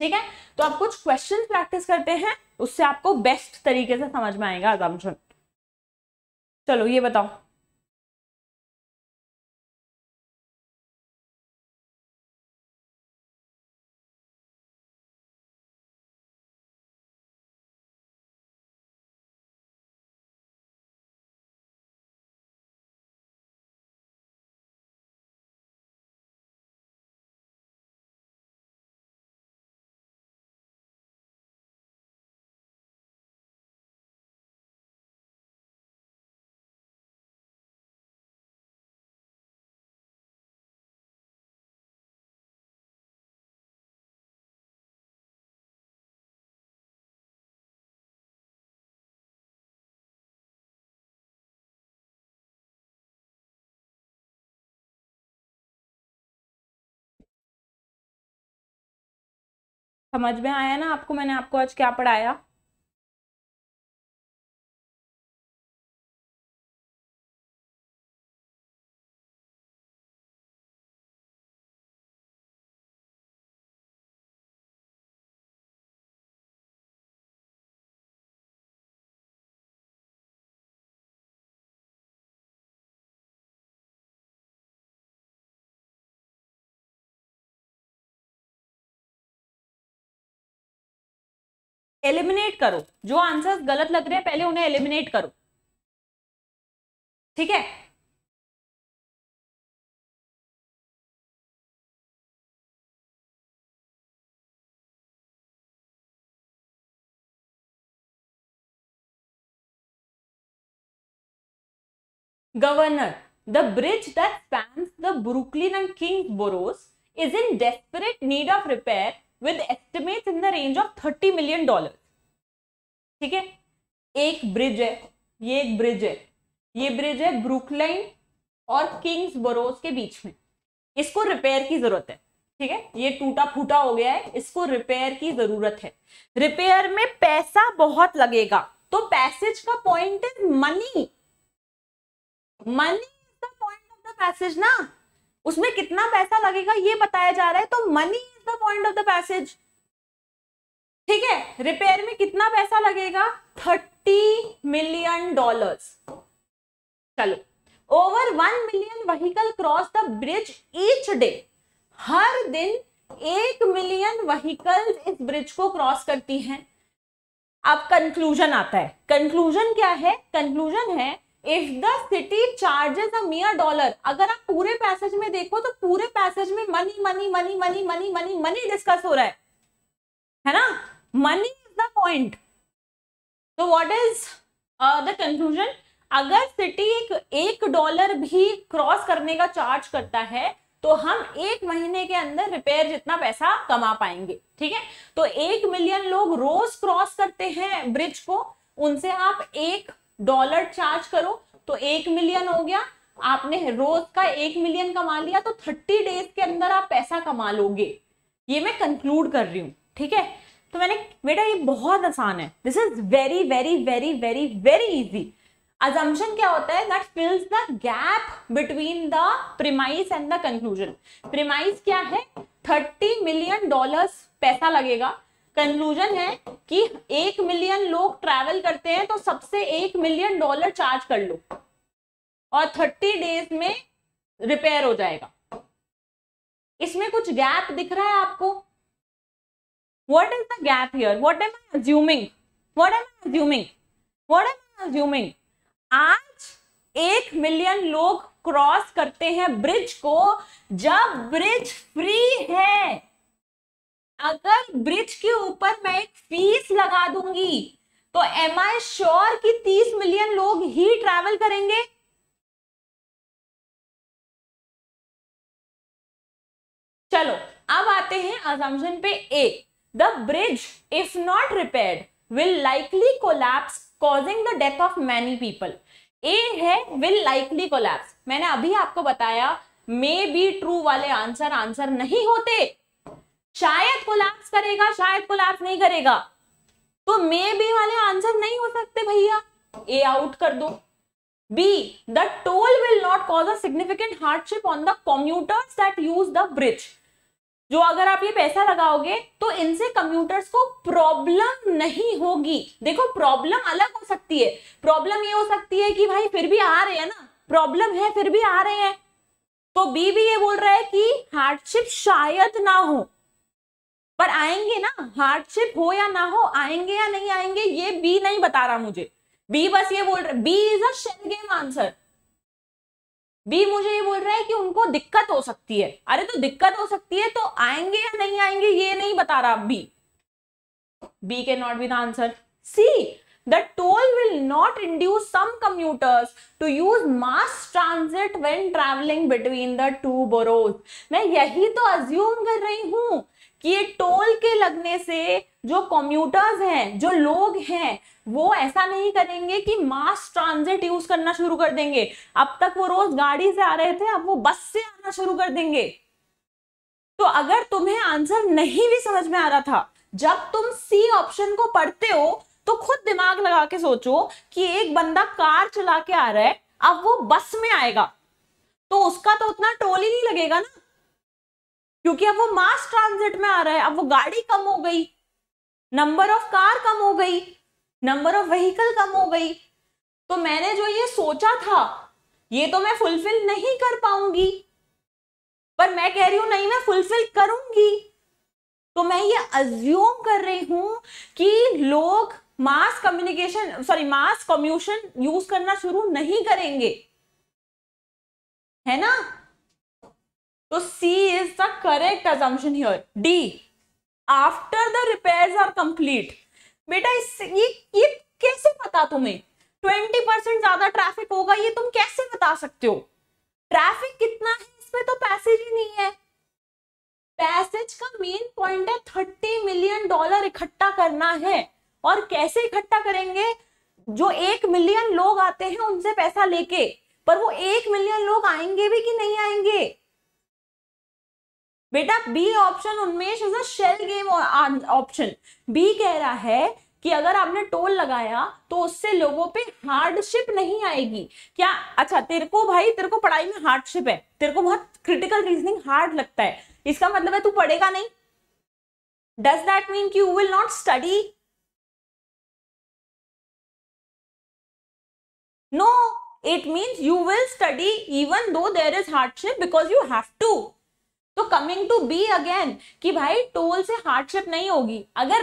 ठीक है तो आप कुछ क्वेश्चन प्रैक्टिस करते हैं उससे आपको बेस्ट तरीके से समझ में आएगा अजम्पन चलो ये बताओ समझ में आया ना आपको मैंने आपको आज क्या पढ़ाया एलिमिनेट करो जो आंसर्स गलत लग रहे हैं पहले उन्हें एलिमिनेट करो ठीक है governor the bridge that span the Brooklyn and king boroughs is in desperate need of repair with estimate in the range of thirty million dollar ठीक है एक ब्रिज है ये एक ब्रिज है ये ब्रिज है ब्रुकलाइन और किंग्स बरोज के बीच में इसको रिपेयर की जरूरत है ठीक है ये टूटा फूटा हो गया है इसको रिपेयर की जरूरत है रिपेयर में पैसा बहुत लगेगा तो पैसेज का पॉइंट है money money is the point of the passage ना उसमें कितना पैसा लगेगा ये बताया जा रहा है तो money is the point of the passage ठीक है रिपेयर में कितना पैसा लगेगा थर्टी मिलियन डॉलर्स चलो over one million vehicle cross the bridge each day हर दिन एक मिलियन वहीकल इस ब्रिज को क्रॉस करती हैं अब कंक्लूजन आता है कंक्लूजन क्या है कंक्लूजन है if the city charges a mere dollar अगर आप पूरे पैसेज में देखो तो पूरे पैसेज में money money money money money money money discuss हो रहा है है ना मनी इज द पॉइंट तो व्हाट इज द कंक्लूजन अगर सिटी एक एक डॉलर भी क्रॉस करने का चार्ज करता है तो हम एक महीने के अंदर रिपेयर जितना पैसा कमा पाएंगे ठीक है तो एक मिलियन लोग रोज क्रॉस करते हैं ब्रिज को उनसे आप एक डॉलर चार्ज करो तो एक मिलियन हो गया आपने रोज का एक मिलियन कमा लिया तो थर्टी डेज के अंदर आप पैसा कमा लोगे ये मैं कंक्लूड कर रही हूं ठीक है तो मैंने बेटा ये बहुत आसान है this is very very very very very easy assumption क्या होता है that fills the gap between the premise and the conclusion premise क्या है थर्टी मिलियन डॉलर पैसा लगेगा कंक्लूजन है कि एक मिलियन लोग ट्रैवल करते हैं तो सबसे एक मिलियन डॉलर चार्ज कर लो और थर्टी डेज में रिपेयर हो जाएगा इसमें कुछ गैप दिख रहा है आपको what is the gap here what am I assuming what am I assuming what am I assuming आज एक मिलियन लोग क्रॉस करते हैं ब्रिज को जब ब्रिज फ्री है अगर ब्रिज के ऊपर मैं एक फीस लगा दूंगी तो एम आई श्योर कि 30 मिलियन लोग ही ट्रैवल करेंगे चलो अब आते हैं असम्पशन पे A the bridge if not repaired will likely collapse causing the death of many people A है विल लाइकली कोलैप्स मैंने अभी आपको बताया मे बी ट्रू वाले आंसर आंसर नहीं होते शायद कोलैप्स करेगा शायद कोलैप्स नहीं करेगा तो मे बी वाले आंसर नहीं हो सकते भैया ए आउट कर दो B the toll will not cause a significant hardship on the commuters that use the bridge जो अगर आप ये पैसा लगाओगे तो इनसे कम्यूटर्स को प्रॉब्लम नहीं होगी देखो प्रॉब्लम अलग हो सकती है प्रॉब्लम ये हो सकती है कि भाई फिर भी आ रहे हैं ना प्रॉब्लम है फिर भी आ रहे हैं तो बी भी ये बोल रहा है कि हार्डशिप शायद ना हो पर आएंगे ना हार्डशिप हो या ना हो आएंगे या नहीं आएंगे ये बी नहीं बता रहा मुझे बी बस ये बोल रहा B is all game answer B मुझे ये बोल रहा है कि उनको दिक्कत हो सकती है अरे तो दिक्कत हो सकती है तो आएंगे या नहीं आएंगे ये नहीं बता रहा B B can not be the answer C The toll will not induce some commuters to use mass transit when traveling between the two boroughs. main yahi to assume kar rahi hu ki ye toll ke lagne se jo commuters hain jo log hain वो ऐसा नहीं करेंगे कि मास transit use करना शुरू कर देंगे अब तक वो रोज गाड़ी से आ रहे थे अब वो बस से आना शुरू कर देंगे तो अगर तुम्हें आंसर नहीं भी समझ में आ रहा था जब तुम सी ऑप्शन को पढ़ते हो तो खुद दिमाग लगा के सोचो कि एक बंदा कार चला के आ रहा है अब वो बस में आएगा तो उसका तो उतना टोल ही नहीं लगेगा ना क्योंकि अब वो मास ट्रांजिट में आ रहा है अब वो गाड़ी कम हो गई नंबर ऑफ कार कम हो गई नंबर ऑफ व्हीकल कम हो गई तो मैंने जो ये सोचा था ये तो मैं फुलफिल नहीं कर पाऊंगी पर मैं कह रही हूं नहीं मैं फुलफिल करूंगी तो मैं ये अज्यूम कर रही हूं कि लोग mass communication sorry mass communication use करना शुरू नहीं करेंगे है ना तो C is the correct assumption here D after the repair are complete बेटा इस ये, ये कैसे पता तुम्हें ट्वेंटी परसेंट ज्यादा ट्रैफिक होगा ये तुम कैसे बता सकते हो ट्रैफिक कितना है इसमें तो पैसेज ही नहीं है पैसेज का मेन पॉइंट है थर्टी मिलियन डॉलर इकट्ठा करना है और कैसे इकट्ठा करेंगे जो एक मिलियन लोग आते हैं उनसे पैसा लेके पर वो एक मिलियन लोग आएंगे भी कि नहीं आएंगे बेटा B option Unmesh is a shell game option B कह रहा है कि अगर आपने टोल लगाया तो उससे लोगों पे हार्डशिप नहीं आएगी क्या अच्छा तेरे को भाई तेरे को पढ़ाई में हार्डशिप है तेरे को बहुत क्रिटिकल रीजनिंग हार्ड लगता है इसका मतलब है तू पढ़ेगा नहीं डज दैट मीन कि you will not study No, it means you will study even though there is hardship because you have to. so coming to b again ki bhai toll se hardship nahi hogi agar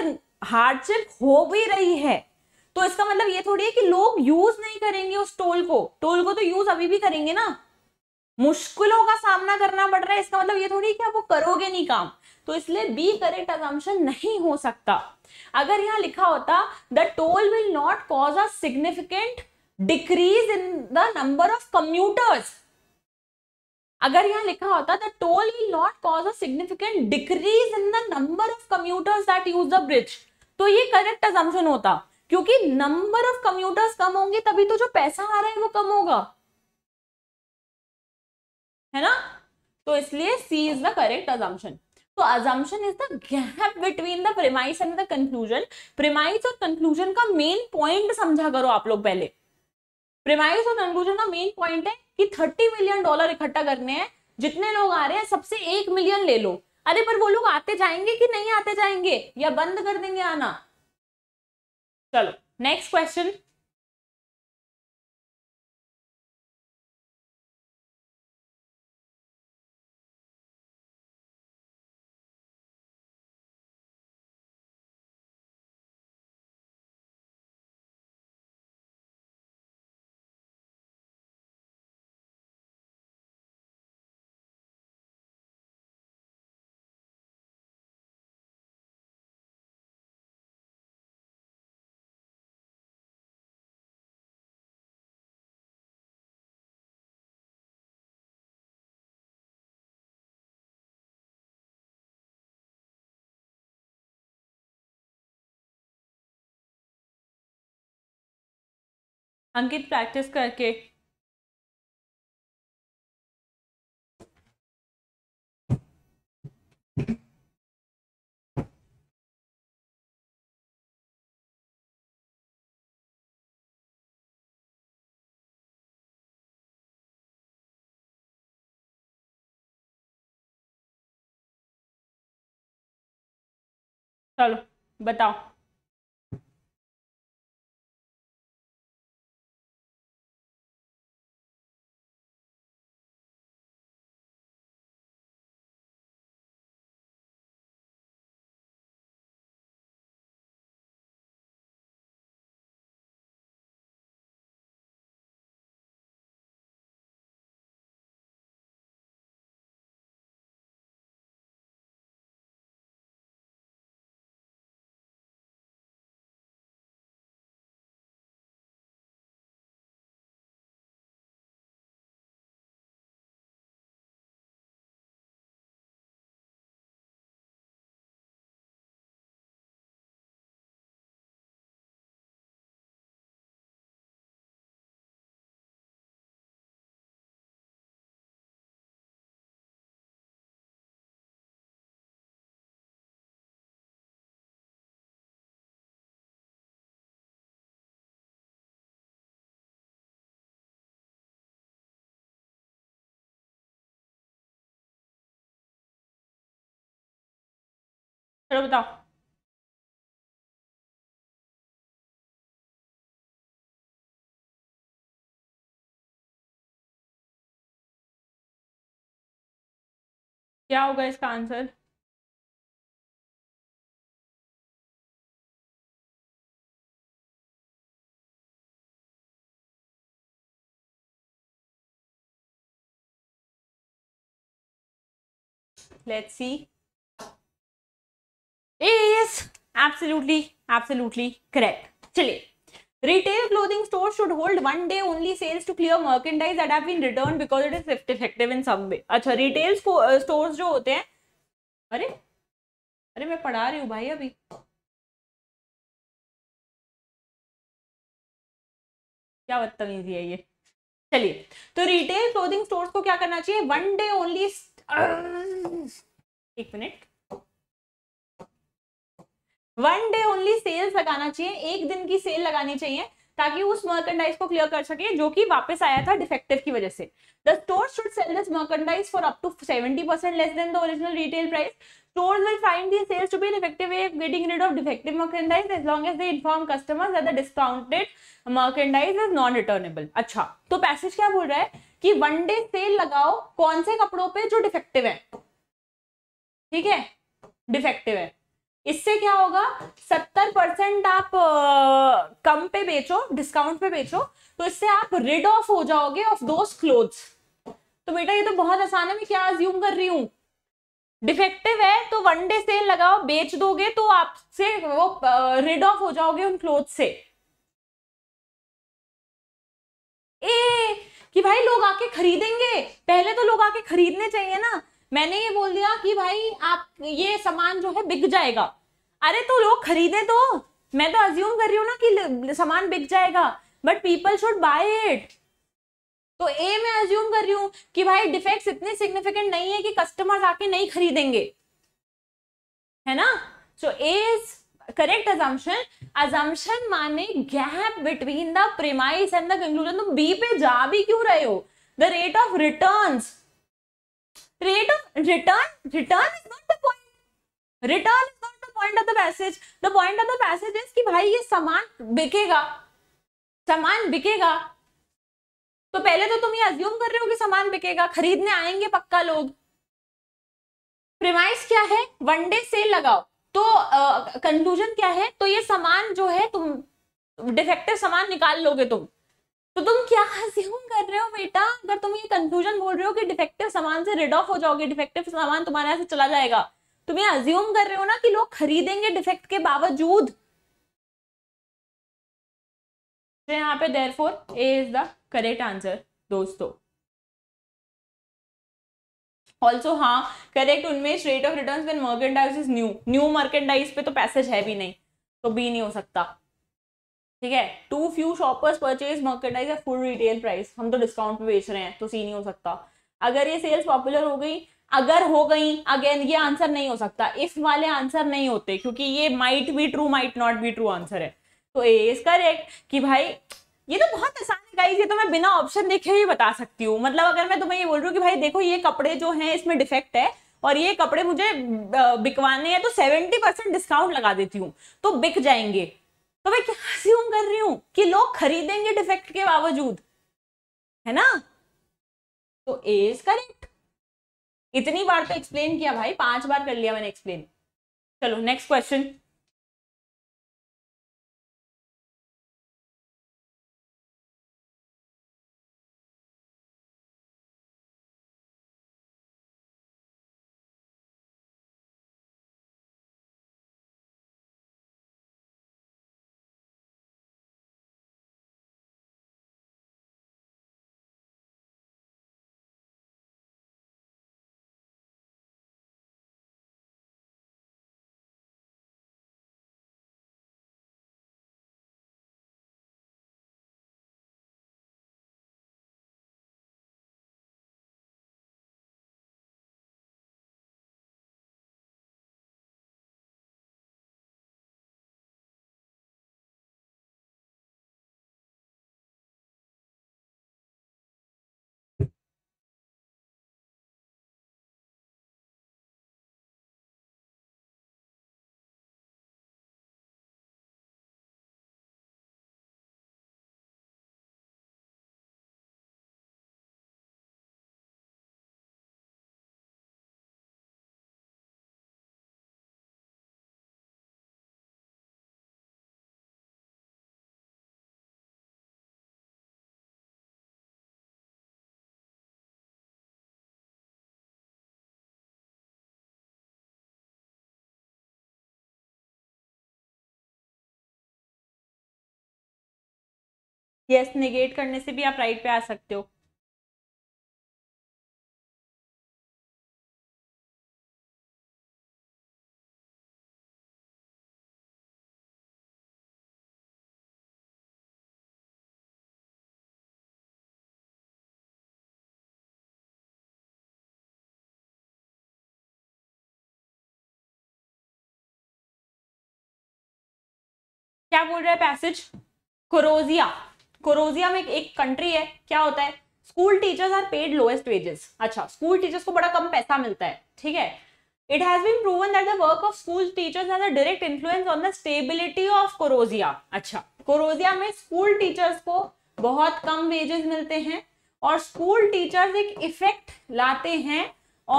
hardship ho bhi rahi hai तो इसका मतलब ये थोड़ी है कि लोग use नहीं करेंगे उस टोल को टोल को तो यूज अभी भी करेंगे ना मुश्किलों का सामना करना पड़ रहा है इसका मतलब ये थोड़ी है कि आप वो करोगे नहीं काम तो इसलिए बी करेक्ट अजम्पन नहीं हो सकता अगर यहाँ लिखा होता the toll will not cause a significant decrease in the number of commuters अगर यहां लिखा होता the toll will not cause a significant decrease in the number of commuters that use the bridge तो ये करेक्ट असम्पशन होता क्योंकि number of commuters कम होंगे तभी तो जो पैसा आ रहा है वो कम होगा है ना तो इसलिए C is the correct assumption तो assumption is the gap between the premise and the conclusion premise और कंक्लूजन का मेन पॉइंट समझा करो आप लोग पहले प्रेमाइस और कंक्लूजन का मेन पॉइंट है कि थर्टी मिलियन डॉलर इकट्ठा करने हैं जितने लोग आ रहे हैं सबसे एक मिलियन ले लो अरे पर वो लोग आते जाएंगे कि नहीं आते जाएंगे या बंद कर देंगे आना चलो नेक्स्ट क्वेश्चन अंकित प्रैक्टिस करके चलो बताओ चलो बताओ क्या होगा इसका answer let's see is absolutely absolutely correct चलिए retail clothing store should hold one day only sales to clear merchandise that have been return because it is इफ्ट इफेक्टिव इन सम वे अच्छा रिटेल स्टोर uh, जो होते हैं अरे अरे मैं पढ़ा रही हूँ भाई अभी क्या बदतमीजी है ये चलिए तो रिटेल क्लोथिंग स्टोर्स को क्या करना चाहिए वन डे ओनली एक minute one day only sales लगाना चाहिए एक दिन की सेल लगानी चाहिए ताकि उस मर्कंडाइज को क्लियर कर सके जो कि वापस आया था डिफेक्टिव की वजह से the store should sell this merchandise for up to seventy percent less than the original retail price store will find the sales to be an way way of getting rid of defective merchandise as long as they inform customers that the discounted merchandise is non अच्छा तो passage क्या बोल रहा है कि one day cell लगाओ कौन से कपड़ों पे जो डिफेक्टिव है ठीक है डिफेक्टिव है इससे क्या होगा सत्तर परसेंट आप आ, कम पे बेचो डिस्काउंट पे बेचो तो इससे आप रिड ऑफ हो जाओगे ऑफ दोज क्लोथ तो बेटा ये तो बहुत आसान है मैं क्या अज्यूम कर रही हूँ डिफेक्टिव है तो वन डे सेल लगाओ बेच दोगे तो आपसे वो रिड ऑफ हो जाओगे उन क्लोथ से ए कि भाई लोग आके खरीदेंगे पहले तो लोग आके खरीदने चाहिए ना मैंने ये बोल दिया कि भाई आप ये सामान जो है बिक जाएगा अरे तो लोग खरीदे तो मैं तो अज्यूम कर रही हूँ ना कि सामान बिक जाएगा but people should buy it तो ए मैं अज्यूम कर रही हूँ कि भाई डिफेक्ट्स इतने सिग्निफिकेंट नहीं है कि कस्टमर्स आके नहीं खरीदेंगे है ना सो ए इज करेक्ट अजम्पन अजम्पन माने gap between the premise and the conclusion तुम बी पे जा भी क्यों रहे हो the rate of returns rate of return return is not the point return is not the point of the passage the point of the passage is कि भाई ये सामान बिकेगा सामान बिकेगा तो पहले तो तुम ये अज्यूम कर रहे हो कि सामान बिकेगा खरीदने आएंगे पक्का लोग प्रिमाइस क्या है वन डे सेल लगाओ तो कंक्लूजन क्या है तो ये सामान जो है तुम डिफेक्टिव सामान निकाल लोगे तुम तो तुम क्या अज्यूम कर रहे हो बेटा अगर तुम ये कंक्लूजन बोल रहे हो कि डिफेक्टिव सामान से रेड ऑफ हो जाओगे डिफेक्टिव सामान तुम्हारे यहाँ से चला जाएगा तुम ये अज्यूम कर रहे हो ना कि लोग खरीदेंगे डिफेक्ट के बावजूद तो यहाँ पे there four A is the correct answer दोस्तों ऑल्सो हाँ करेक्ट उनमें rate of return when merchandise is new new merchandise पे तो पैसेज है भी नहीं तो बी नहीं हो सकता ठीक है too few shoppers purchase merchandise है फुल रिटेल प्राइस हम तो डिस्काउंट पे बेच रहे हैं तो सी नहीं हो सकता अगर ये सेल्स पॉपुलर हो गई अगर हो गई अगेन ये आंसर नहीं हो सकता इफ वाले आंसर नहीं होते क्योंकि ये might be true might not be true answer है तो ए इज करेक्ट कि भाई ये तो बहुत आसान है गाइस ये तो मैं बिना ऑप्शन देखे ही बता सकती हूँ मतलब अगर मैं तुम्हें ये बोल रही हूँ कि भाई देखो ये कपड़े जो हैं इसमें डिफेक्ट है और ये कपड़े मुझे बिकवाने हैं तो सेवेंटी परसेंट डिस्काउंट लगा देती हूँ तो बिक जाएंगे तो मैं क्या assume कर रही हूं कि लोग खरीदेंगे डिफेक्ट के बावजूद है ना तो ए इज करेक्ट इतनी बार तो एक्सप्लेन किया भाई पांच बार कर लिया मैंने एक्सप्लेन चलो नेक्स्ट क्वेश्चन यस निगेट करने से भी आप राइट पे आ सकते हो क्या बोल रहा है पैसेज कोरोजिया क्रोजिया में एक कंट्री है क्या होता है school teachers are paid lowest wages अच्छा स्कूल टीचर्स को बड़ा कम पैसा मिलता है ठीक है it has been proven that the work of school teachers has a direct influence on the stability of Corosia अच्छा कोरोजिया में स्कूल टीचर्स को बहुत कम वेजेस मिलते हैं और स्कूल टीचर्स एक इफेक्ट लाते हैं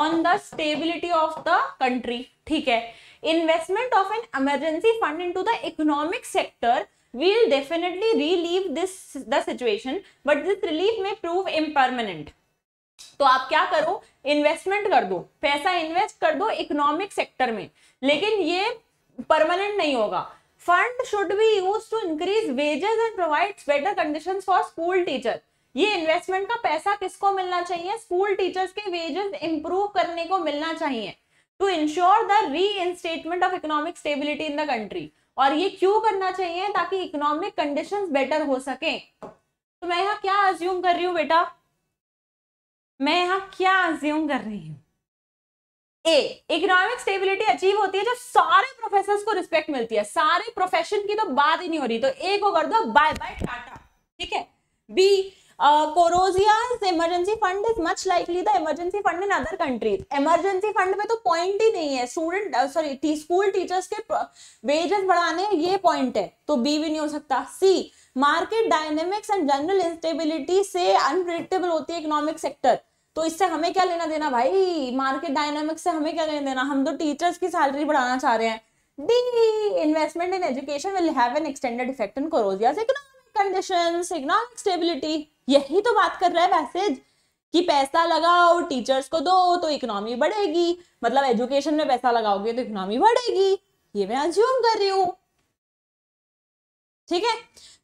on the stability of the country ठीक है investment of an emergency fund into the economic sector we'll definitely relieve this the situation but this relief may prove impermanent तो आप क्या करो investment कर दो पैसा इन्वेस्ट कर दो इकोनॉमिक सेक्टर में लेकिन ये परमानेंट नहीं होगा fund should be use to increase wages and provide better condition for school teacher ये इन्वेस्टमेंट का पैसा किसको मिलना चाहिए स्कूल टीचर्स के वेजेस इंप्रूव करने को मिलना चाहिए to ensure the reinstatement of economic stability in the country और ये क्यों करना चाहिए ताकि इकोनॉमिक कंडीशन बेटर हो सके तो मैं यहाँ क्या अज्यूम कर रही हूँ बेटा मैं यहाँ क्या अज्यूम कर रही हूँ ए इकोनॉमिक स्टेबिलिटी अचीव होती है जब सारे प्रोफेसर को रिस्पेक्ट मिलती है सारे प्रोफेशन की तो बात ही नहीं हो रही तो ए को कर दो बाय बाय टाटा ठीक है B Uh, Corosia's emergency fund is much likely the emergency fund in other countries. Emergency में तो पॉइंट ही नहीं है स्टूडेंट सॉरी स्कूल टीचर्स के वेजेस uh, बढ़ाने ये पॉइंट है तो बी भी नहीं हो सकता C market dynamics and general instability से अनप्रिडिक्टेबल होती है इकोनॉमिक सेक्टर तो इससे हमें क्या लेना देना भाई मार्केट डायनेमिक्स से हमें क्या लेना देना हम तो टीचर्स की सैलरी बढ़ाना चाह रहे हैं D investment in education will have an extended effect in Corosia's economic condition economic stability यही तो बात कर रहा है मैसेज कि पैसा लगाओ टीचर्स को दो तो इकोनॉमी बढ़ेगी मतलब एजुकेशन में पैसा लगाओगे तो इकोनॉमी बढ़ेगी ये मैं अज्यूम कर रही हूं ठीक है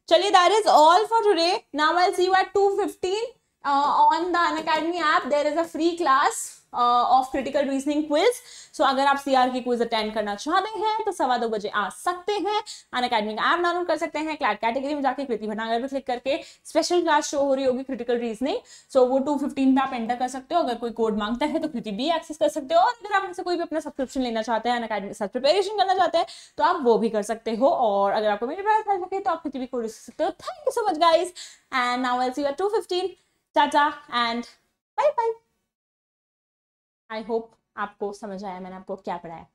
चलिए that is all for today now I see you at 2:15 on the Unacademy app there is a free class of critical reasoning quiz so अगर आप सीआर की क्विज अटेंड करना चाहते हैं तो सवा दो बजे आ सकते हैं अन अकेडमी का ऐप डाउनलोड कर सकते हैं क्लैट कैटेगरी में जाकर कृति भटनागर पर क्लिक करके स्पेशल क्लास शो हो रही होगी क्रिटिकल रीजनिंग सो वो टू फिफ्टीन पे आप एंटर कर सकते हो अगर कोई कोड मांगता है तो कृति भी एक्सेस कर सकते हो और अगर आप इनसे कोई भी अपना सब्सक्रिप्शन लेना चाहते हैं अन अकेडमी के साथ प्रिपेरेशन करना चाहते हैं तो आप वो भी कर सकते हो और अगर आपको मेरी प्राइस लगे तो आप कृति भी कोड सकते हो thank you so much guys and now L C two fifteen चाचा and bye bye I hope आपको समझ आया मैंने आपको क्या पढ़ाया